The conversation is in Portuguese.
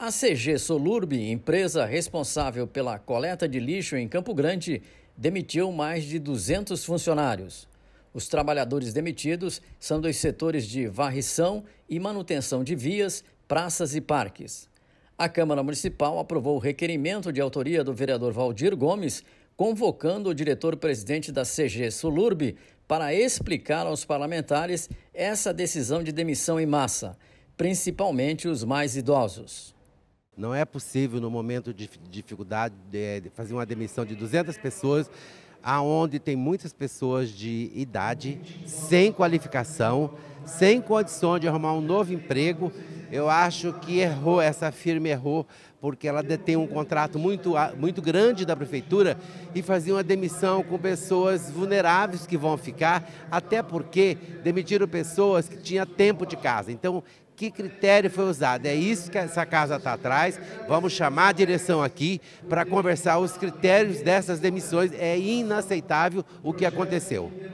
A CG Solurb, empresa responsável pela coleta de lixo em Campo Grande, demitiu mais de 200 funcionários. Os trabalhadores demitidos são dos setores de varrição e manutenção de vias, praças e parques. A Câmara Municipal aprovou o requerimento de autoria do vereador Valdir Gomes, convocando o diretor-presidente da CG Solurb para explicar aos parlamentares essa decisão de demissão em massa, principalmente os mais idosos. Não é possível, no momento de dificuldade, de fazer uma demissão de 200 pessoas, aonde tem muitas pessoas de idade, sem qualificação, sem condição de arrumar um novo emprego eu acho que errou, essa firma errou, porque ela detém um contrato muito, muito grande da prefeitura e fazia uma demissão com pessoas vulneráveis que vão ficar, até porque demitiram pessoas que tinham tempo de casa. Então, que critério foi usado? É isso que essa casa está atrás. Vamos chamar a direção aqui para conversar os critérios dessas demissões. É inaceitável o que aconteceu.